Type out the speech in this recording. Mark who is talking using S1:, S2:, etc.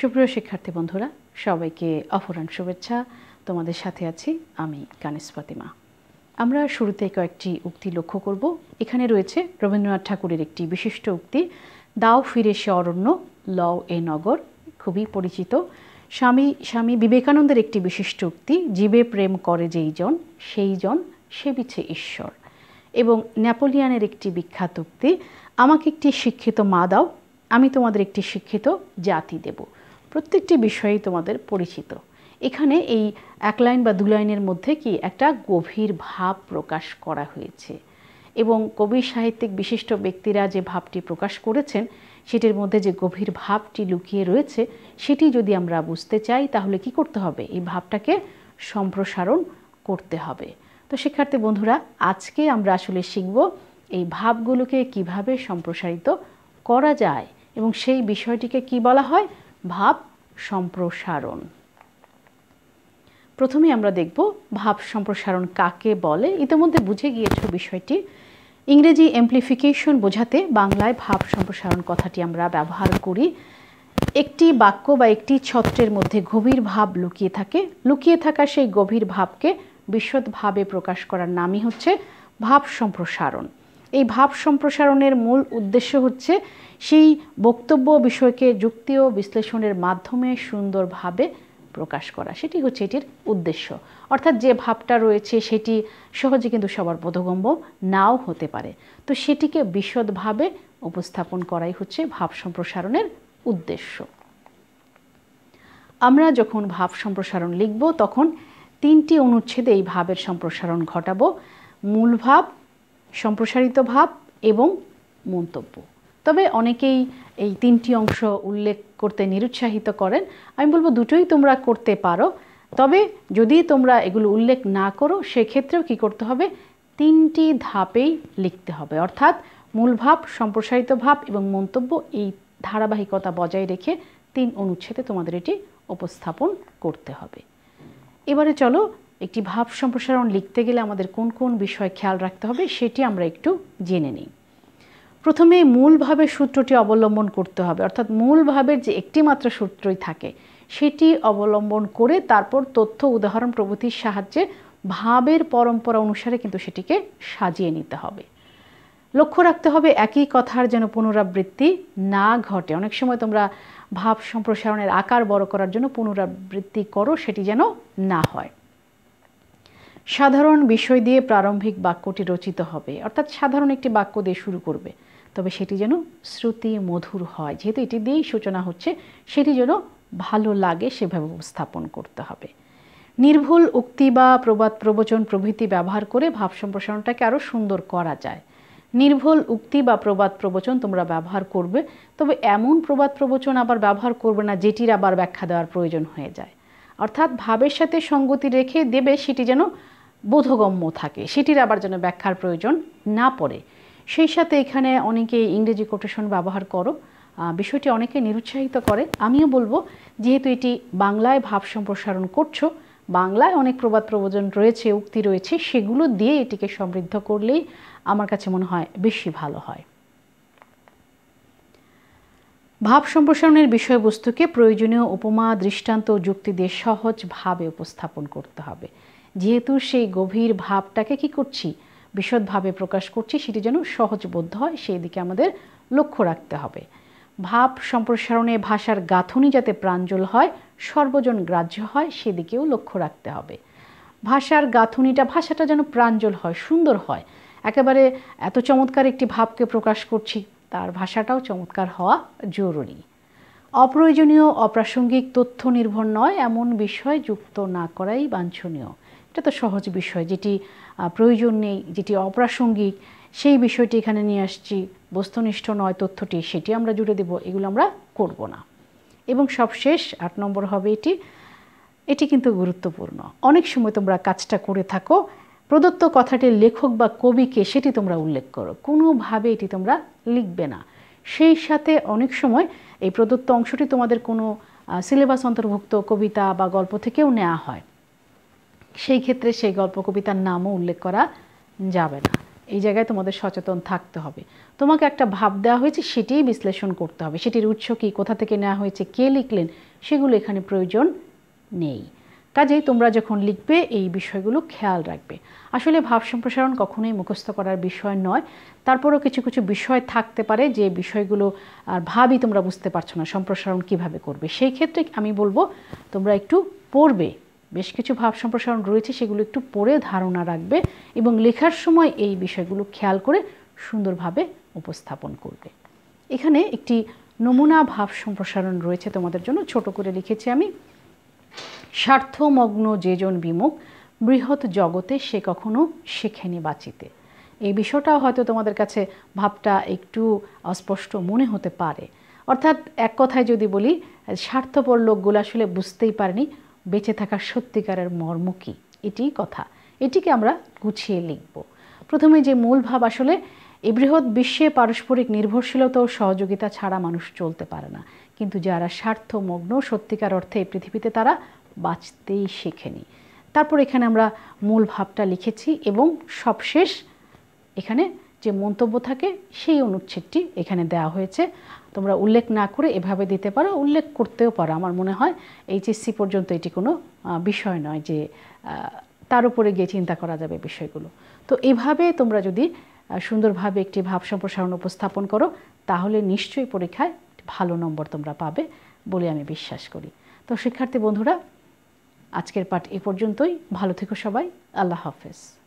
S1: সুপ্রিয় শিক্ষার্থী বন্ধুরা সবাইকে অপরাণ শুভেচ্ছা তোমাদের সাথে আছি আমি কানিস ফাতিমা আমরা শুরুতে কয়েকটি উক্তি লক্ষ্য করব এখানে রয়েছে রবীন্দ্রনাথ ঠাকুরের একটি বিশিষ্ট উক্তি দাও ফিরে সে অরণ্য লও এ নগর খুবই পরিচিত স্বামী স্বামী বিবেকানন্দের একটি বিশিষ্ট উক্তি জীবে প্রেম করে যেই জন সেই জন সেবিছে ঈশ্বর এবং নেপোলিয়ানের একটি বিখ্যাত উক্তি আমাকে একটি শিক্ষিত মা দাও আমি তোমাদের একটি শিক্ষিত জাতি দেব প্রত্যেকটি বিষয়েই তোমাদের পরিচিত এখানে এই এক লাইন বা দু লাইনের মধ্যে কি একটা গভীর ভাব প্রকাশ করা হয়েছে এবং কবি সাহিত্যিক বিশিষ্ট ব্যক্তিরা যে ভাবটি প্রকাশ করেছেন সেটির মধ্যে যে গভীর ভাবটি লুকিয়ে রয়েছে সেটি যদি আমরা বুঝতে চাই তাহলে কি করতে হবে এই ভাবটাকে সম্প্রসারণ করতে হবে তো শিক্ষার্থী বন্ধুরা আজকে আমরা আসলে শিখব এই ভাবগুলোকে কিভাবে সম্প্রসারিত করা যায় এবং সেই বিষয়টিকে কি বলা হয় ভাব সম্প্রসারণ প্রথমে আমরা দেখব ভাব সম্প্রসারণ কাকে বলে ইতিমধ্যে বুঝে গিয়েছো বিষয়টি ইংরেজি এমপ্লিফিকেশন বোঝাতে বাংলায় ভাব সম্প্রসারণ কথাটি আমরা ব্যবহার করি একটি বাক্য বা একটি ছত্রের মধ্যে গভীর ভাব লুকিয়ে থাকে লুকিয়ে থাকা সেই গভীর ভাবকে বিশদভাবে প্রকাশ করার নামই হচ্ছে ভাব সম্প্রসারণ এই ভাব সম্প্রসারণের মূল উদ্দেশ্য হচ্ছে সেই বক্তব্য বিষয়কে যুক্তি ও বিশ্লেষণের মাধ্যমে সুন্দরভাবে প্রকাশ করা সেটি হচ্ছে এটির উদ্দেশ্য অর্থাৎ যে ভাবটা রয়েছে সেটি সহজে কিন্তু সবার বোধগম্য নাও হতে পারে তো সেটিকে বিশদভাবে উপস্থাপন করাই হচ্ছে ভাব সম্প্রসারণের উদ্দেশ্য আমরা যখন ভাব সম্প্রসারণ লিখব তখন তিনটি অনুচ্ছেদে এই ভাবের সম্প্রসারণ ঘটাবো মূল ভাব সম্প্রসারিত ভাব এবং মন্তব্য তবে অনেকেই এই তিনটি অংশ উল্লেখ করতে নিরুৎসাহিত করেন আমি বলবো দুটোই তোমরা করতে পারো তবে যদি তোমরা এগুলো উল্লেখ না করো সেক্ষেত্রেও কি করতে হবে তিনটি ধাপেই লিখতে হবে অর্থাৎ মূল ভাব সম্প্রসারিত ভাব এবং মন্তব্য এই ধারাবাহিকতা বজায় রেখে তিন অনুচ্ছেদে তোমাদের এটি উপস্থাপন করতে হবে এবারে চলো একটি ভাব সম্প্রসারণ লিখতে গেলে আমাদের কোন কোন বিষয় খেয়াল রাখতে হবে সেটি আমরা একটু জেনে নিই প্রথমে মূলভাবে সূত্রটি অবলম্বন করতে হবে অর্থাৎ মূলভাবের যে একটি মাত্র সূত্রই থাকে সেটি অবলম্বন করে তারপর তথ্য উদাহরণ প্রভৃতির সাহায্যে ভাবের পরম্পরা অনুসারে কিন্তু সেটিকে সাজিয়ে নিতে হবে লক্ষ্য রাখতে হবে একই কথার যেন পুনরাবৃত্তি না ঘটে অনেক সময় তোমরা ভাব সম্প্রসারণের আকার বড় করার জন্য পুনরাবৃত্তি করো সেটি যেন না হয় সাধারণ বিষয় দিয়ে প্রারম্ভিক বাক্যটি রচিত হবে অর্থাৎ সাধারণ একটি বাক্য দিয়ে শুরু করবে তবে সেটি যেন শ্রুতি মধুর হয় যেহেতু এটি দিয়েই সূচনা হচ্ছে সেটি যেন ভালো লাগে সেভাবে উপস্থাপন করতে হবে নির্ভুল উক্তি বা প্রবাদ প্রবচন প্রভৃতি ব্যবহার করে ভাব সম্প্রসারণটাকে আরও সুন্দর করা যায় নির্ভুল উক্তি বা প্রবাদ প্রবচন তোমরা ব্যবহার করবে তবে এমন প্রবাদ প্রবচন আবার ব্যবহার করবে না যেটির আবার ব্যাখ্যা দেওয়ার প্রয়োজন হয়ে যায় অর্থাৎ ভাবের সাথে সঙ্গতি রেখে দেবে সেটি যেন বোধগম্য থাকে সেটির আবার যেন ব্যাখ্যার প্রয়োজন না পড়ে সেই সাথে এখানে অনেকে ইংরেজি কোটেশন ব্যবহার করো বিষয়টি অনেকে নিরুৎসাহিত করে আমিও বলবো যেহেতু এটি বাংলায় ভাব সম্প্রসারণ করছো বাংলায় অনেক প্রবাদ প্রবচন রয়েছে উক্তি রয়েছে সেগুলো দিয়ে এটিকে সমৃদ্ধ করলেই আমার কাছে মনে হয় বেশি ভালো হয় ভাব সম্প্রসারণের বিষয়বস্তুকে প্রয়োজনীয় উপমা দৃষ্টান্ত যুক্তি দিয়ে সহজভাবে উপস্থাপন করতে হবে যেহেতু সেই গভীর ভাবটাকে কি করছি বিশদভাবে প্রকাশ করছি সেটি যেন সহজবোধ্য হয় সেই দিকে আমাদের লক্ষ্য রাখতে হবে ভাব সম্প্রসারণে ভাষার গাঁথনি যাতে প্রাঞ্জল হয় সর্বজন গ্রাহ্য হয় সেদিকেও লক্ষ্য রাখতে হবে ভাষার গাঁথনিটা ভাষাটা যেন প্রাঞ্জল হয় সুন্দর হয় একেবারে এত চমৎকার একটি ভাবকে প্রকাশ করছি তার ভাষাটাও চমৎকার হওয়া জরুরি অপ্রয়োজনীয় অপ্রাসঙ্গিক তথ্য নির্ভর নয় এমন বিষয় যুক্ত না করাই বাঞ্ছনীয় এটা তো সহজ বিষয় যেটি প্রয়োজন নেই যেটি অপ্রাসঙ্গিক সেই বিষয়টি এখানে নিয়ে আসছি বস্তুনিষ্ঠ নয় তথ্যটি সেটি আমরা জুড়ে দেব এগুলো আমরা করব না এবং সবশেষ আট নম্বর হবে এটি এটি কিন্তু গুরুত্বপূর্ণ অনেক সময় তোমরা কাজটা করে থাকো প্রদত্ত কথাটির লেখক বা কবিকে সেটি তোমরা উল্লেখ করো কোনোভাবে এটি তোমরা লিখবে না সেই সাথে অনেক সময় এই প্রদত্ত অংশটি তোমাদের কোনো সিলেবাস অন্তর্ভুক্ত কবিতা বা গল্প থেকেও নেওয়া হয় সেই ক্ষেত্রে সেই গল্প কবিতার নামও উল্লেখ করা যাবে না এই জায়গায় তোমাদের সচেতন থাকতে হবে তোমাকে একটা ভাব দেওয়া হয়েছে সেটিই বিশ্লেষণ করতে হবে সেটির উৎস কী কোথা থেকে নেওয়া হয়েছে কে লিখলেন সেগুলো এখানে প্রয়োজন নেই কাজেই তোমরা যখন লিখবে এই বিষয়গুলো খেয়াল রাখবে আসলে ভাব সম্প্রসারণ কখনোই মুখস্থ করার বিষয় নয় তারপরও কিছু কিছু বিষয় থাকতে পারে যে বিষয়গুলো আর ভাবই তোমরা বুঝতে পারছো না সম্প্রসারণ কিভাবে করবে সেই ক্ষেত্রে আমি বলবো তোমরা একটু পড়বে বেশ কিছু ভাব সম্প্রসারণ রয়েছে সেগুলো একটু পড়ে ধারণা রাখবে এবং লেখার সময় এই বিষয়গুলো খেয়াল করে সুন্দরভাবে উপস্থাপন করবে এখানে একটি নমুনা ভাব সম্প্রসারণ রয়েছে তোমাদের জন্য ছোট করে লিখেছি আমি স্বার্থমগ্ন যেজন বিমুখ বৃহৎ জগতে সে কখনো শেখেনি বাঁচিতে এই বিষয়টাও হয়তো তোমাদের কাছে ভাবটা একটু অস্পষ্ট মনে হতে পারে অর্থাৎ এক কথায় যদি বলি স্বার্থপর লোকগুলো আসলে বুঝতেই পারেনি বেঁচে থাকার সত্যিকারের মর্ম কি এটিই কথা এটিকে আমরা গুছিয়ে লিখব প্রথমে যে মূল ভাব আসলে এই বৃহৎ বিশ্বে পারস্পরিক নির্ভরশীলতা ও সহযোগিতা ছাড়া মানুষ চলতে পারে না কিন্তু যারা স্বার্থমগ্ন সত্যিকার অর্থে এই পৃথিবীতে তারা বাঁচতেই শেখেনি তারপর এখানে আমরা মূল ভাবটা লিখেছি এবং সবশেষ এখানে যে মন্তব্য থাকে সেই অনুচ্ছেদটি এখানে দেওয়া হয়েছে তোমরা উল্লেখ না করে এভাবে দিতে পারো উল্লেখ করতেও পারো আমার মনে হয় এইচএসসি পর্যন্ত এটি কোনো বিষয় নয় যে তার উপরে গিয়ে চিন্তা করা যাবে বিষয়গুলো তো এভাবে তোমরা যদি সুন্দরভাবে একটি ভাব সম্প্রসারণ উপস্থাপন করো তাহলে নিশ্চয়ই পরীক্ষায় ভালো নম্বর তোমরা পাবে বলে আমি বিশ্বাস করি তো শিক্ষার্থী বন্ধুরা আজকের পাঠ এ পর্যন্তই ভালো থেকো সবাই আল্লাহ হাফেজ